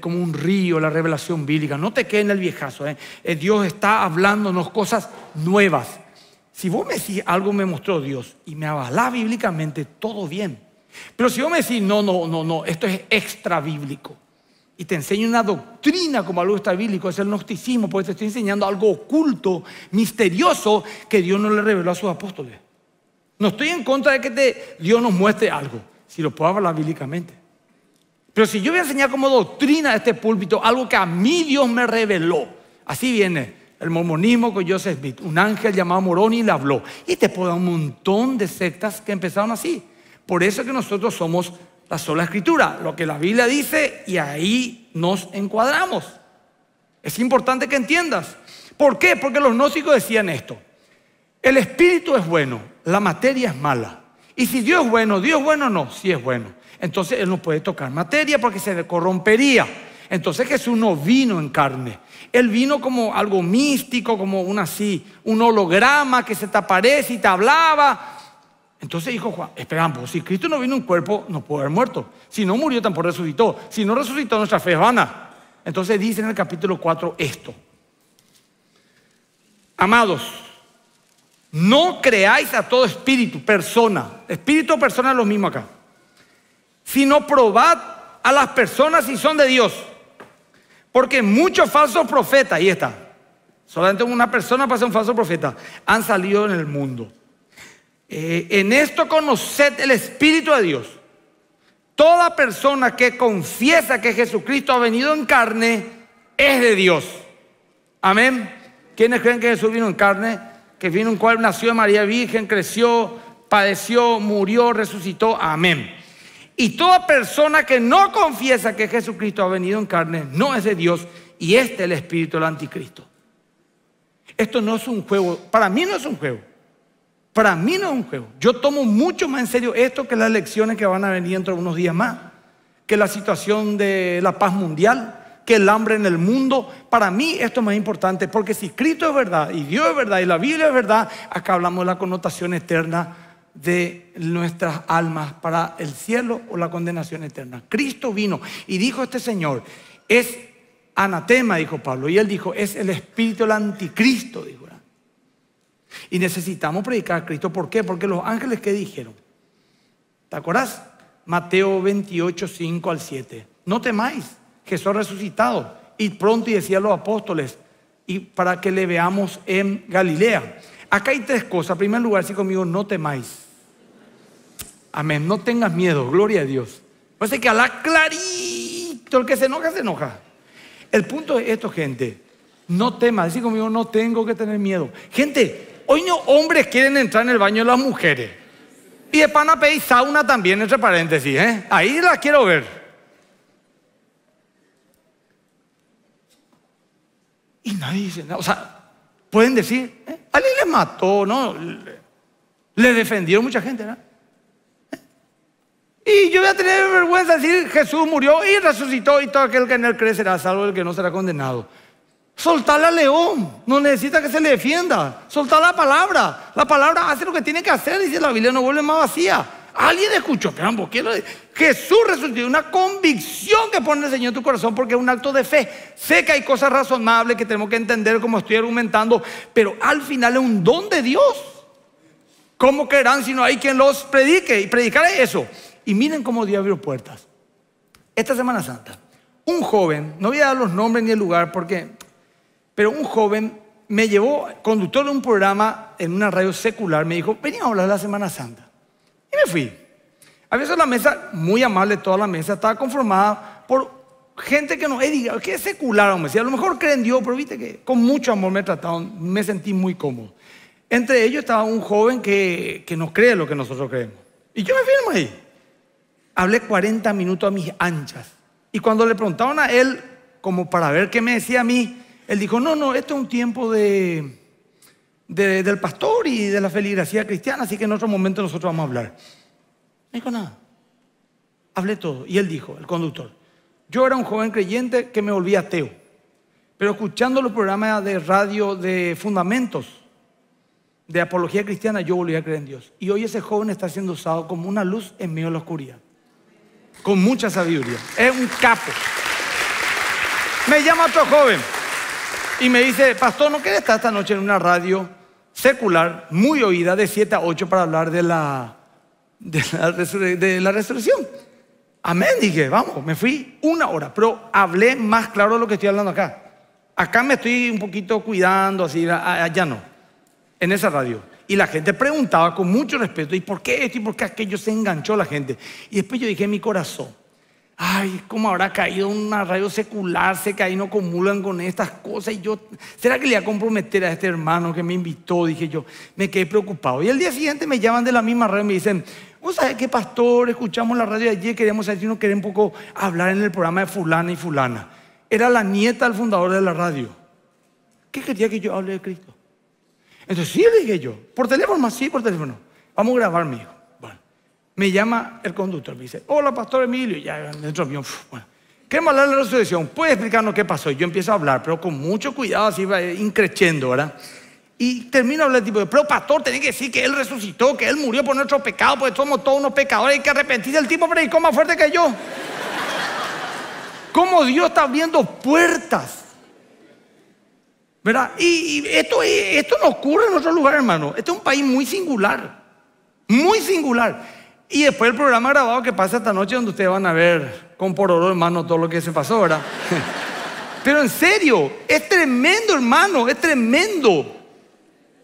como un río, la revelación bíblica. No te quedes en el viejazo. ¿eh? Eh, Dios está hablándonos cosas nuevas. Si vos me decís algo me mostró Dios y me avalá bíblicamente, todo bien. Pero si vos me decís, no, no, no, no, esto es extra bíblico y te enseño una doctrina como algo extra bíblico, es el gnosticismo, porque te estoy enseñando algo oculto, misterioso, que Dios no le reveló a sus apóstoles. No estoy en contra de que te, Dios nos muestre algo, si lo puedo hablar bíblicamente. Pero si yo voy a enseñar como doctrina de este púlpito algo que a mí Dios me reveló, así viene el mormonismo con Joseph Smith, un ángel llamado Moroni le habló. Y te puedo un montón de sectas que empezaron así. Por eso es que nosotros somos la sola escritura, lo que la Biblia dice y ahí nos encuadramos. Es importante que entiendas. ¿Por qué? Porque los gnósticos decían esto. El espíritu es bueno, la materia es mala. Y si Dios es bueno, Dios es bueno o no, sí es bueno. Entonces Él no puede tocar materia porque se le corrompería. Entonces Jesús no vino en carne. Él vino como algo místico, como un así, un holograma que se te aparece y te hablaba. Entonces dijo Juan, esperamos, si Cristo no vino en cuerpo, no puede haber muerto. Si no murió, tampoco resucitó. Si no resucitó, nuestra fe es vana. Entonces dice en el capítulo 4 esto. Amados, no creáis a todo espíritu, persona. Espíritu o persona es lo mismo acá sino probad a las personas si son de Dios. Porque muchos falsos profetas, ahí está, solamente una persona para ser un falso profeta, han salido en el mundo. Eh, en esto conoced el Espíritu de Dios. Toda persona que confiesa que Jesucristo ha venido en carne es de Dios. Amén. ¿Quiénes creen que Jesús vino en carne? Que vino en cual nació de María Virgen, creció, padeció, murió, resucitó. Amén. Y toda persona que no confiesa que Jesucristo ha venido en carne no es de Dios y este es el espíritu del anticristo. Esto no es un juego, para mí no es un juego. Para mí no es un juego. Yo tomo mucho más en serio esto que las elecciones que van a venir dentro de unos días más, que la situación de la paz mundial, que el hambre en el mundo. Para mí esto es más importante porque si Cristo es verdad y Dios es verdad y la Biblia es verdad, acá hablamos de la connotación eterna de nuestras almas para el cielo o la condenación eterna. Cristo vino y dijo este Señor, es anatema, dijo Pablo, y él dijo, es el espíritu del anticristo, dijo. Y necesitamos predicar a Cristo, ¿por qué? Porque los ángeles que dijeron, ¿te acuerdas? Mateo 28, 5 al 7, no temáis, Jesús resucitado, y pronto y decía los apóstoles, y para que le veamos en Galilea. Acá hay tres cosas. En primer lugar, si conmigo, no temáis. Amén. No tengas miedo. Gloria a Dios. No pues sé que Alá clarito. El que se enoja, se enoja. El punto es esto, gente. No temas. así conmigo, no tengo que tener miedo. Gente, hoy no hombres quieren entrar en el baño de las mujeres. Y de a y sauna también, entre paréntesis. ¿eh? Ahí las quiero ver. Y nadie dice nada. O sea, pueden decir, ¿eh? alguien les mató, ¿no? Le defendieron mucha gente, ¿no? Y yo voy a tener vergüenza de decir, Jesús murió y resucitó y todo aquel que en él cree será salvo, el que no será condenado. Soltar al león, no necesita que se le defienda. Soltá la palabra. La palabra hace lo que tiene que hacer, dice la Biblia, no vuelve más vacía. Alguien escuchó, pero resultó Jesús resucitó, una convicción que pone el Señor en tu corazón porque es un acto de fe. Sé que hay cosas razonables que tenemos que entender como estoy argumentando, pero al final es un don de Dios. ¿Cómo creerán si no hay quien los predique? Y predicar es eso. Y miren cómo Dios abrió puertas. Esta Semana Santa, un joven, no voy a dar los nombres ni el lugar porque, pero un joven me llevó, conductor de un programa en una radio secular, me dijo, venimos a hablar de la Semana Santa. Y me fui. A veces la mesa, muy amable toda la mesa, estaba conformada por gente que no, diga, que es secular, me decía, a lo mejor creen Dios, pero viste que con mucho amor me trataron, me sentí muy cómodo. Entre ellos estaba un joven que, que no cree lo que nosotros creemos. Y yo me firmo ahí hablé 40 minutos a mis anchas. Y cuando le preguntaron a él, como para ver qué me decía a mí, él dijo, no, no, esto es un tiempo de, del pastor y de la feligresía cristiana, así que en otro momento nosotros vamos a hablar. No dijo nada. Hablé todo. Y él dijo, el conductor, yo era un joven creyente que me volví ateo, pero escuchando los programas de radio de fundamentos, de apología cristiana, yo volví a creer en Dios. Y hoy ese joven está siendo usado como una luz en medio de la oscuridad con mucha sabiduría. Es un capo. Me llama otro joven y me dice, pastor, ¿no quieres estar esta noche en una radio secular muy oída de 7 a 8 para hablar de la, de la, resurrección? Amén, dije, vamos, me fui una hora, pero hablé más claro de lo que estoy hablando acá. Acá me estoy un poquito cuidando, así, allá no, en esa radio. Y la gente preguntaba con mucho respeto, ¿y por qué esto y por qué aquello? Se enganchó la gente. Y después yo dije en mi corazón, ay, ¿cómo habrá caído una radio secular? Sé que ahí no acumulan con estas cosas. Y yo, ¿será que le voy a comprometer a este hermano que me invitó? Dije yo, me quedé preocupado. Y el día siguiente me llaman de la misma radio y me dicen, ¿vos sabés qué, pastor? Escuchamos la radio de ayer, queríamos decir si no querer un poco hablar en el programa de fulana y fulana. Era la nieta del fundador de la radio. ¿Qué quería que yo hable de Cristo? Entonces, sí, le dije yo, por teléfono, sí, por teléfono. Vamos a grabar, mijo. Bueno, me llama el conductor, me dice, hola, pastor Emilio. Ya, dentro mío, bueno. Queremos hablar de la resurrección. ¿Puede explicarnos qué pasó? yo empiezo a hablar, pero con mucho cuidado, así va eh, increciendo, ¿verdad? Y termino hablando tipo, de, pero pastor, tenés que decir que Él resucitó, que Él murió por nuestro pecado, porque somos todos unos pecadores, hay que arrepentirse. El tipo predicó más fuerte que yo. ¿Cómo Dios está abriendo puertas? ¿Verdad? Y, esto, eh, esto no ocurre en otro lugar, hermano. Este es un país muy singular. Muy singular. Y después el programa grabado que pasa esta noche, donde ustedes van a ver con pororo, hermano, todo lo que se pasó, ¿verdad? (laughs) Pero en serio, es tremendo, hermano, es tremendo.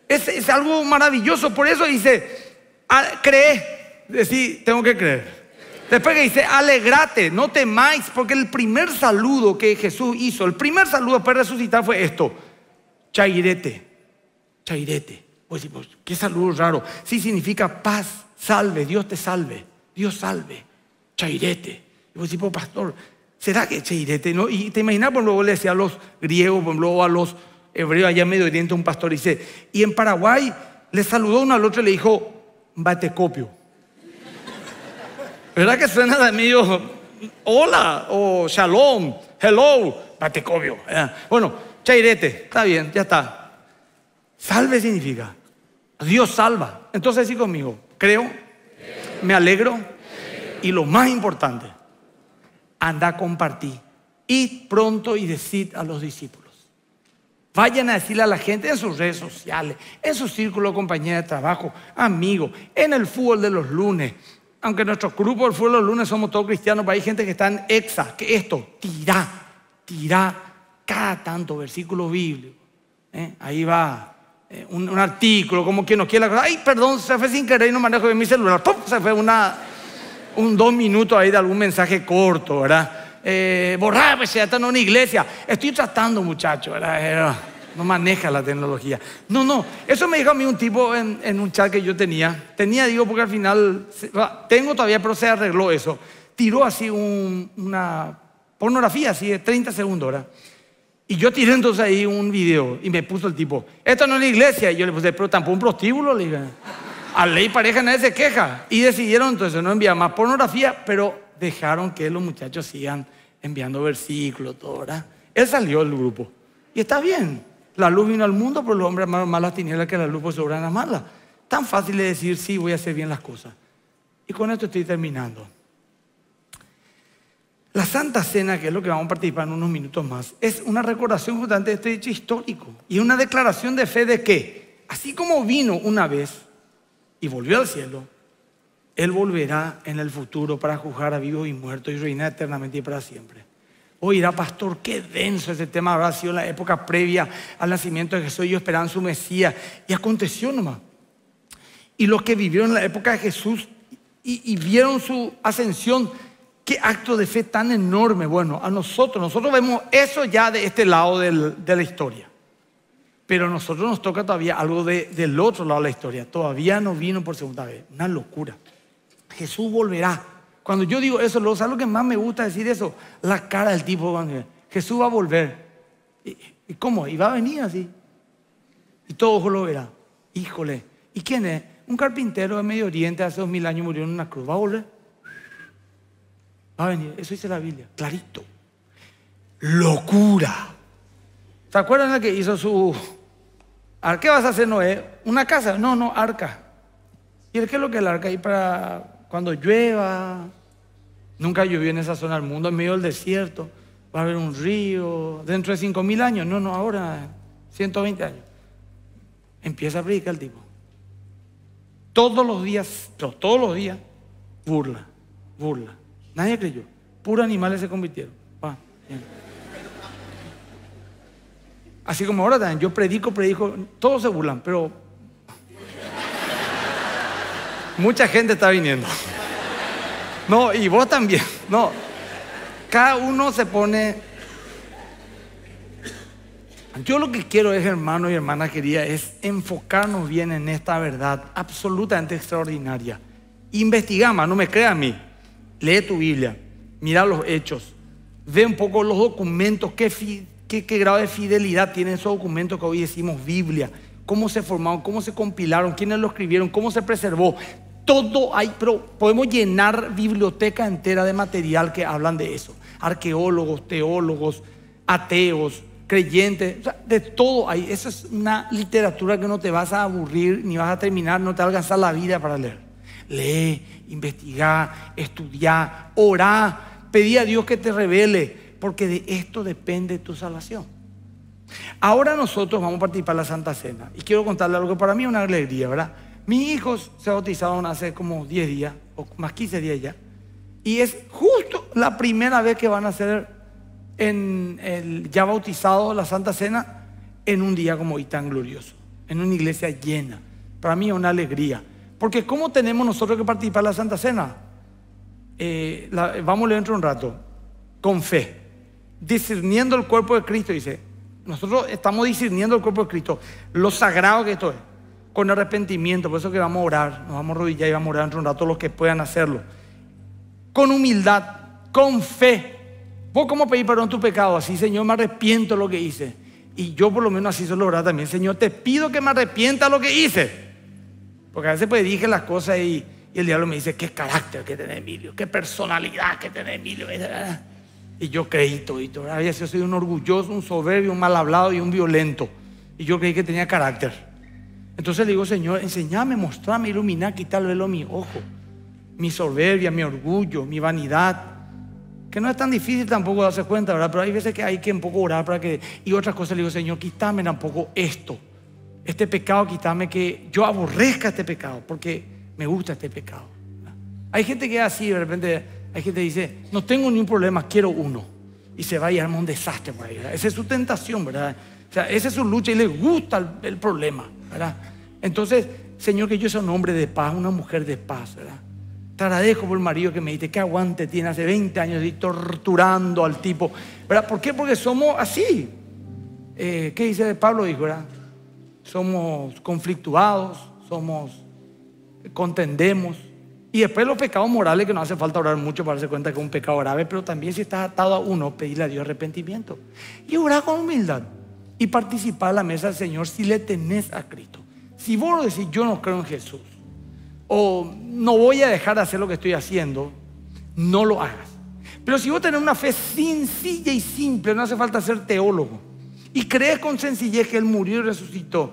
Es, algo maravilloso. Por eso dice, ah, cree, sí, tengo que creer. Después que dice, alegrate, no temáis, porque el primer saludo que Jesús hizo, el primer saludo para resucitar fue esto chairete, chairete. Pues, pues qué saludo raro. Sí significa paz, salve, Dios te salve, Dios salve, chairete. Y vos decís, pastor, ¿será que chairete? No? Y te imaginas, pues luego le decía a los griegos, luego a los hebreos allá en Medio Oriente, un pastor dice, y en Paraguay le saludó uno al otro y le dijo, batecopio. (laughs) ¿Verdad que suena de medio hola o shalom, hello, batecopio? Bueno, chairete, está bien, ya está. Salve significa. Dios salva. Entonces sí conmigo, creo, me alegro y lo más importante, anda a compartir. Id pronto y decid a los discípulos. Vayan a decirle a la gente en sus redes sociales, en su círculo de compañía de trabajo, amigos, en el fútbol de los lunes. Aunque nuestro grupo del fútbol de los lunes somos todos cristianos, pero hay gente que está en exa, que esto, tira, tira, cada tanto versículo bíblico. ¿eh? Ahí va eh, un, artículo, como quien no quiere la Ay, perdón, se fue sin querer y no manejo bien mi celular. Se fue una, un dos minutos ahí de algún mensaje corto, ¿verdad? Eh, borrar, pues ya está en una iglesia. Estoy tratando, muchacho ¿verdad? Eh, no maneja la tecnología. No, no, eso me dijo a mí un tipo en, un chat que yo tenía. Tenía, digo, porque al final, tengo todavía, pero se arregló eso. Tiró así una pornografía, así de 30 segundos, ¿verdad? Y yo tiré entonces ahí un video y me puso el tipo, esto no es la iglesia. Y yo le puse, pero tampoco un prostíbulo, le dije. A ley pareja nadie se queja. Y decidieron entonces no enviar más pornografía, pero dejaron que los muchachos sigan enviando versículos, todo, ¿verdad? Él salió del grupo. Y está bien. La luz vino al mundo, pero los hombres malas más las tinieblas que la luz por pues sobran Tan fácil de decir, sí, voy a hacer bien las cosas. Y con esto estoy terminando. La Santa Cena, que es lo que vamos a participar en unos minutos más, es una recordación justamente de este hecho histórico y una declaración de fe de que, así como vino una vez y volvió al cielo, Él volverá en el futuro para juzgar a vivos y muertos y reinar eternamente y para siempre. Oirá, pastor, qué denso ese tema habrá sido en la época previa al nacimiento de Jesús. Ellos esperaban su Mesías y aconteció nomás. Y los que vivieron en la época de Jesús y, y vieron su ascensión, Qué acto de fe tan enorme. Bueno, a nosotros, nosotros vemos eso ya de este lado de la historia. Pero a nosotros nos toca todavía algo del otro lado de la historia. Todavía no vino por segunda vez. Una locura. Jesús volverá. Cuando yo digo eso, lo, ¿sabes lo que más me gusta decir eso? La cara del tipo. Jesús va a volver. ¿Y, cómo? Y va a venir así. Y todo ojo lo verá. Híjole. ¿Y quién es? Un carpintero de Medio Oriente hace dos mil años murió en una cruz. ¿Va a volver? Va a venir, eso dice la Biblia, clarito. Locura. ¿Se acuerdan la que hizo su... ¿Qué vas a hacer, Noé? ¿Una casa? No, no, arca. ¿Y qué es lo que es el arca? Y para cuando llueva, nunca llovió en esa zona del mundo, en medio del desierto, va a haber un río, dentro de 5.000 años, no, no, ahora, 120 años. Empieza a predicar el tipo. Todos los días, todos los días, burla, burla, Nadie creyó. Puros animales se convirtieron. Así como ahora también, yo predico, predico, todos se burlan, pero mucha gente está viniendo. No, y vos también. No. Cada uno se pone. Yo lo que quiero es, hermano y hermana querida, es enfocarnos bien en esta verdad absolutamente extraordinaria. investigamos no me crea a mí lee tu Biblia, mira los hechos, ve un poco los documentos, qué, grado de fidelidad tienen esos documentos que hoy decimos Biblia, cómo se formaron, cómo se compilaron, quiénes lo escribieron, cómo se preservó. Todo hay, pero podemos llenar biblioteca entera de material que hablan de eso. Arqueólogos, teólogos, ateos, creyentes, de todo hay. Esa es una literatura que no te vas a aburrir, ni vas a terminar, no te va a alcanzar la vida para leer lee, investiga, estudia, orar pedí a Dios que te revele, porque de esto depende tu salvación. Ahora nosotros vamos a participar en la Santa Cena y quiero contarle algo que para mí es una alegría, ¿verdad? Mis hijos se bautizaron hace como 10 días, o más 15 días ya, y es justo la primera vez que van a ser en el ya bautizado la Santa Cena en un día como hoy tan glorioso, en una iglesia llena. Para mí es una alegría. Porque ¿cómo tenemos nosotros que participar en la Santa Cena? Eh, vamos a leer dentro de un rato. Con fe. Discerniendo el cuerpo de Cristo, dice. Nosotros estamos discerniendo el cuerpo de Cristo. Lo sagrado que esto es. Con arrepentimiento. Por eso que vamos a orar. Nos vamos a arrodillar y vamos a orar dentro de un rato los que puedan hacerlo. Con humildad. Con fe. Vos cómo pedir perdón tu pecado. Así, Señor, me arrepiento de lo que hice. Y yo por lo menos así lo orar también. Señor, te pido que me arrepienta de lo que hice. Porque a veces pues dije las cosas y, el diablo me dice, qué carácter que tiene Emilio, qué personalidad que tiene Emilio. Y yo creí todo y todo. soy un orgulloso, un soberbio, un mal hablado y un violento. Y yo creí que tenía carácter. Entonces le digo, Señor, enseñame, mostrame, ilumina, quítale el velo mi ojo. Mi soberbia, mi orgullo, mi vanidad. Que no es tan difícil tampoco darse cuenta, ¿verdad? Pero hay veces que hay que un poco orar para que... Y otras cosas le digo, Señor, quítame tampoco esto este pecado, quítame que yo aborrezca este pecado, porque me gusta este pecado. Hay gente que es así, de repente, hay gente que dice, no tengo ningún un problema, quiero uno. Y se va y arma un desastre por ahí. Esa es su tentación, ¿verdad? O sea, esa es su lucha y le gusta el, problema, ¿verdad? Entonces, Señor, que yo sea un hombre de paz, una mujer de paz, ¿verdad? Te agradezco por el marido que me dice ¿qué aguante tiene hace 20 años y torturando al tipo, ¿verdad? ¿Por qué? Porque somos así. Eh, ¿Qué dice Pablo? Dijo, ¿verdad? somos conflictuados, somos contendemos. Y después los pecados morales, que no hace falta orar mucho para darse cuenta que es un pecado grave, pero también si estás atado a uno, pedirle a Dios arrepentimiento. Y orar con humildad. Y participar a la mesa del Señor si le tenés a Cristo. Si vos decís, yo no creo en Jesús, o no voy a dejar de hacer lo que estoy haciendo, no lo hagas. Pero si vos tenés una fe sencilla y simple, no hace falta ser teólogo y crees con sencillez que Él murió y resucitó,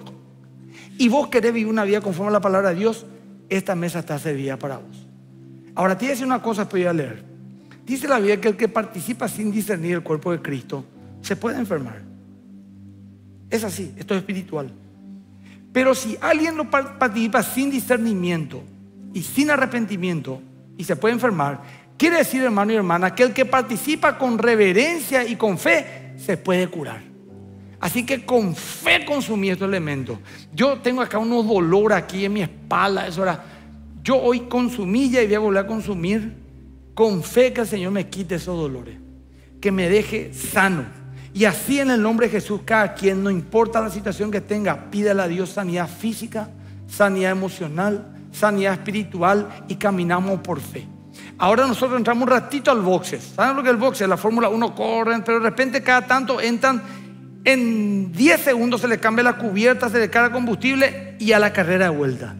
y vos querés vivir una vida conforme a la palabra de Dios, esta mesa está servida para vos. Ahora, te voy a decir una cosa, voy a leer. Dice la Biblia que el que participa sin discernir el cuerpo de Cristo se puede enfermar. Es así, esto es espiritual. Pero si alguien lo participa sin discernimiento y sin arrepentimiento y se puede enfermar, quiere decir, hermano y hermana, que el que participa con reverencia y con fe se puede curar. Así que con fe consumí estos elementos. Yo tengo acá unos dolor aquí en mi espalda. Eso era. Yo hoy consumí ya y voy a volver a consumir con fe que el Señor me quite esos dolores. Que me deje sano. Y así en el nombre de Jesús, cada quien, no importa la situación que tenga, pídale a Dios sanidad física, sanidad emocional, sanidad espiritual y caminamos por fe. Ahora nosotros entramos un ratito al boxe. ¿Saben lo que es el boxe? La Fórmula 1 corre, pero de repente cada tanto entran en 10 segundos se le cambia la cubierta, se le carga combustible y a la carrera de vuelta.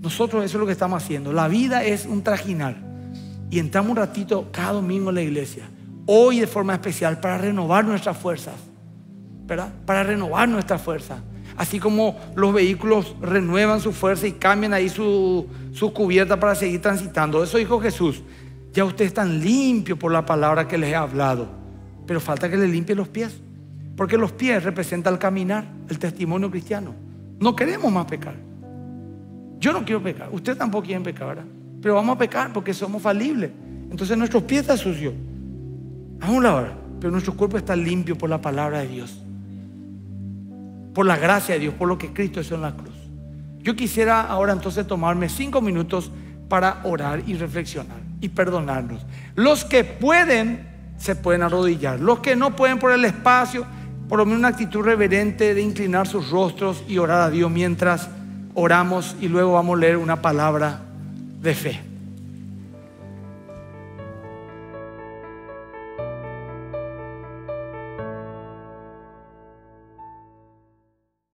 Nosotros eso es lo que estamos haciendo. La vida es un trajinar. Y entramos un ratito cada domingo en la iglesia. Hoy de forma especial para renovar nuestras fuerzas. ¿Verdad? Para renovar nuestras fuerzas. Así como los vehículos renuevan su fuerza y cambian ahí su, su cubierta para seguir transitando. Eso dijo Jesús. Ya ustedes están limpios por la palabra que les he hablado. Pero falta que le limpie los pies. Porque los pies representan el caminar, el testimonio cristiano. No queremos más pecar. Yo no quiero pecar. Usted tampoco quiere pecar, ¿verdad? Pero vamos a pecar porque somos falibles. Entonces nuestros pies están sucios. A un pero nuestro cuerpo está limpio por la palabra de Dios. Por la gracia de Dios, por lo que Cristo hizo en la cruz. Yo quisiera ahora entonces tomarme cinco minutos para orar y reflexionar y perdonarnos. Los que pueden se pueden arrodillar. Los que no pueden por el espacio, por lo menos una actitud reverente de inclinar sus rostros y orar a Dios mientras oramos y luego vamos a leer una palabra de fe.